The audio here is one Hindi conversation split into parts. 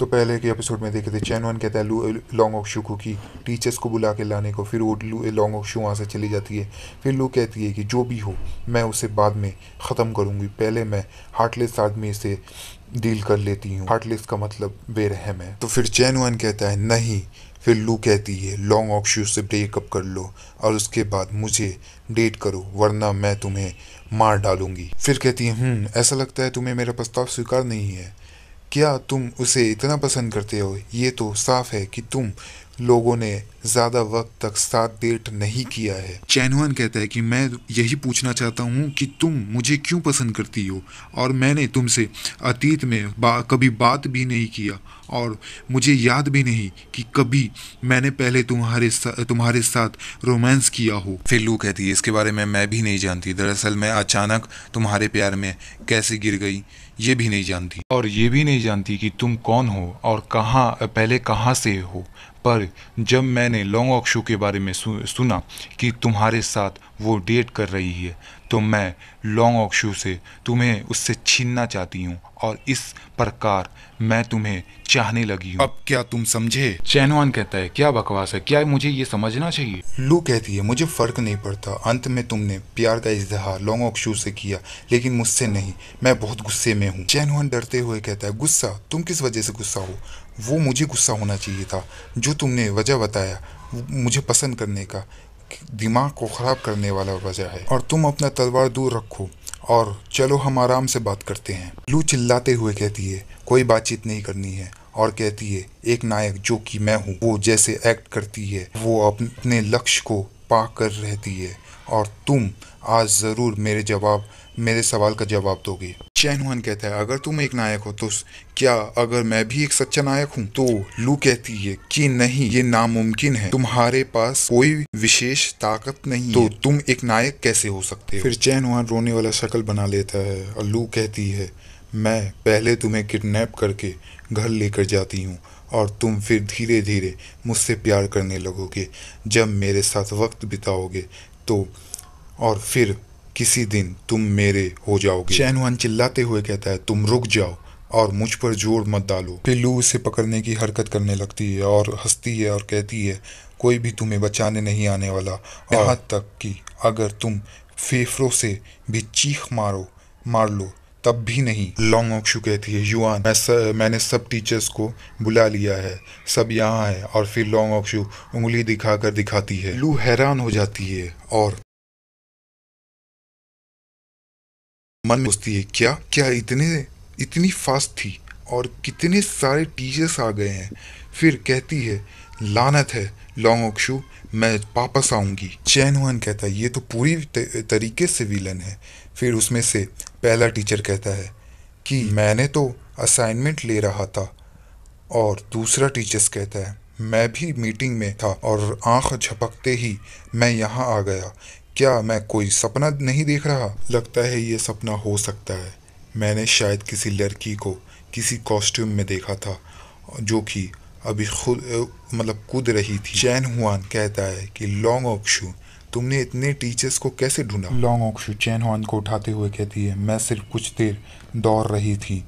तो पहले के एपिसोड में देखे थे चैन वन कहता है लू लॉन्ग ऑक्शू को की टीचर्स को बुला के लाने को फिर वो लू लॉन्ग ऑक्शू वहाँ से चली जाती है फिर लू कहती है कि जो भी हो मैं उसे बाद में ख़त्म करूँगी पहले मैं हार्टलेस आदमी से डील कर लेती हूँ हार्टलेस का मतलब बेरहम है तो फिर चैन वन कहता है नहीं फिर लू कहती है लॉन्ग ऑक्शू से ब्रेकअप कर लो और उसके बाद मुझे डेट करो वरना मैं तुम्हें मार डालूंगी फिर कहती है हम्म, ऐसा लगता है तुम्हें मेरा प्रस्ताव स्वीकार नहीं है क्या तुम उसे इतना पसंद करते हो ये तो साफ है कि तुम लोगों ने ज़्यादा वक्त तक साथ डेट नहीं किया है चैनवान कहता है कि मैं यही पूछना चाहता हूँ कि तुम मुझे क्यों पसंद करती हो और मैंने तुमसे अतीत में बा, कभी बात भी नहीं किया और मुझे याद भी नहीं कि कभी मैंने पहले तुम्हारे सा, तुम्हारे साथ रोमांस किया हो फिर लू कहती है इसके बारे में मैं भी नहीं जानती दरअसल मैं अचानक तुम्हारे प्यार में कैसे गिर गई ये भी नहीं जानती और ये भी नहीं जानती कि तुम कौन हो और कहाँ पहले कहाँ से हो पर जब मैंने लॉन्ग ऑक शो के बारे में सुना कि तुम्हारे साथ वो डेट कर रही है तो मैं लॉन्ग शो से तुम्हें उससे छीनना चाहती हूँ और इस प्रकार मैं तुम्हें चाहने लगी हूँ अब क्या तुम समझे चैनवान कहता है क्या बकवास है क्या मुझे ये समझना चाहिए लू कहती है मुझे फ़र्क नहीं पड़ता अंत में तुमने प्यार का इजहार लॉन्ग शो से किया लेकिन मुझसे नहीं मैं बहुत गुस्से में हूँ चैनवान डरते हुए कहता है गुस्सा तुम किस वजह से गुस्सा हो वो मुझे गुस्सा होना चाहिए था जो तुमने वजह बताया मुझे पसंद करने का दिमाग को ख़राब करने वाला वजह है और तुम अपना तलवार दूर रखो और चलो हम आराम से बात करते हैं लू चिल्लाते हुए कहती है कोई बातचीत नहीं करनी है और कहती है एक नायक जो कि मैं हूँ वो जैसे एक्ट करती है वो अपने लक्ष्य को पा कर रहती है और तुम आज ज़रूर मेरे जवाब मेरे सवाल का जवाब दोगे चैनवन कहता है अगर तुम एक नायक हो तो क्या अगर मैं भी एक सच्चा नायक हूँ तो लू कहती है कि नहीं ये नामुमकिन है तुम्हारे पास कोई विशेष ताकत नहीं तो तुम एक नायक कैसे हो सकते हो फिर चैनवन रोने वाला शक्ल बना लेता है और लू कहती है मैं पहले तुम्हें किडनैप करके घर लेकर जाती हूँ और तुम फिर धीरे धीरे मुझसे प्यार करने लगोगे जब मेरे साथ वक्त बिताओगे तो और फिर किसी दिन तुम मेरे हो जाओगे शैनवान चिल्लाते हुए कहता है तुम रुक जाओ और मुझ पर जोर मत डालो पिल्लू उसे पकड़ने की हरकत करने लगती है और हंसती है और कहती है कोई भी तुम्हें बचाने नहीं आने वाला हाँ। यहाँ तक कि अगर तुम फेफड़ों से भी चीख मारो मार लो तब भी नहीं लॉन्ग ऑक्शू कहती है युआन मैं मैंने सब टीचर्स को बुला लिया है सब यहाँ है और फिर लॉन्ग शू उंगली दिखाकर दिखाती है लू हैरान हो जाती है और मन पूछती है क्या क्या इतने इतनी फास्ट थी और कितने सारे टीचर्स आ गए हैं फिर कहती है लानत है लॉन्ग ऑक्शू मैं वापस आऊँगी चैन वन कहता है ये तो पूरी तरीके से विलन है फिर उसमें से पहला टीचर कहता है कि मैंने तो असाइनमेंट ले रहा था और दूसरा टीचर्स कहता है मैं भी मीटिंग में था और आंख झपकते ही मैं यहाँ आ गया क्या मैं कोई सपना नहीं देख रहा लगता है ये सपना हो सकता है मैंने शायद किसी लड़की को किसी कॉस्ट्यूम में देखा था जो कि अभी खुद मतलब कूद रही थी चैन हुआन कहता है कि लॉन्ग ऑक्शू तुमने इतने टीचर्स को कैसे ढूंढा लॉन्ग ऑक्शू चैन हुआन को उठाते हुए कहती है मैं सिर्फ कुछ देर दौड़ रही थी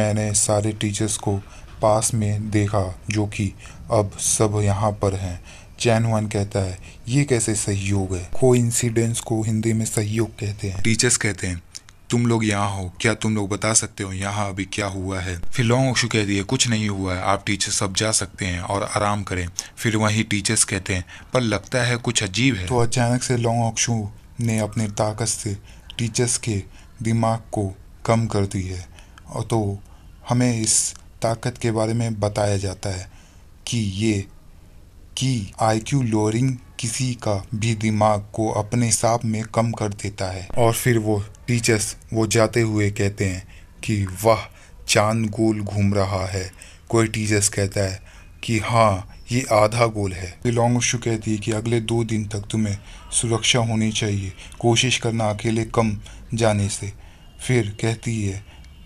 मैंने सारे टीचर्स को पास में देखा जो कि अब सब यहाँ पर हैं चैन हुआन कहता है ये कैसे सहयोग है को इंसिडेंस को हिंदी में सहयोग कहते हैं टीचर्स कहते हैं तुम लोग यहाँ हो क्या तुम लोग बता सकते हो यहाँ अभी क्या हुआ है फिर लॉन्ग ओशू कहती है कुछ नहीं हुआ है आप टीचर सब जा सकते हैं और आराम करें फिर वहीं टीचर्स कहते हैं पर लगता है कुछ अजीब है तो अचानक से लॉन्ग ऑक्शु ने अपने ताकत से टीचर्स के दिमाग को कम कर दी है और तो हमें इस ताकत के बारे में बताया जाता है कि ये कि आईक्यू लोअरिंग किसी का भी दिमाग को अपने हिसाब में कम कर देता है और फिर वो टीचर्स वो जाते हुए कहते हैं कि वाह चांद गोल घूम रहा है कोई टीचर्स कहता है कि हाँ ये आधा गोल है लॉन्ग उशू कहती है कि अगले दो दिन तक तुम्हें सुरक्षा होनी चाहिए कोशिश करना अकेले कम जाने से फिर कहती है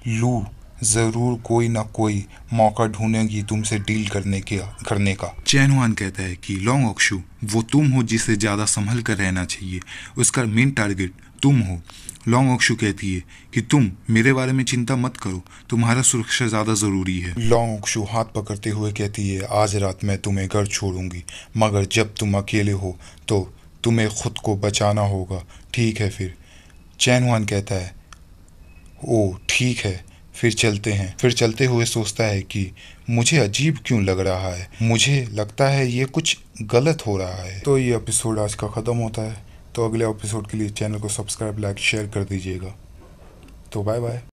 लू ज़रूर कोई ना कोई मौका ढूंढेगी तुमसे डील करने के करने का चैनवान कहता है कि लॉन्ग ऑक्शू वो तुम हो जिसे ज़्यादा संभल कर रहना चाहिए उसका मेन टारगेट तुम हो लॉन्ग ऑक्शु कहती है कि तुम मेरे बारे में चिंता मत करो तुम्हारा सुरक्षा ज़्यादा ज़रूरी है लॉन्ग ऑक्शु हाथ पकड़ते हुए कहती है आज रात मैं तुम्हें घर छोड़ूंगी मगर जब तुम अकेले हो तो तुम्हें खुद को बचाना होगा ठीक है फिर चैनवान कहता है ओ ठीक है फिर चलते हैं फिर चलते हुए सोचता है कि मुझे अजीब क्यों लग रहा है मुझे लगता है ये कुछ गलत हो रहा है तो ये एपिसोड आज का ख़त्म होता है तो अगले एपिसोड के लिए चैनल को सब्सक्राइब लाइक शेयर कर दीजिएगा तो बाय बाय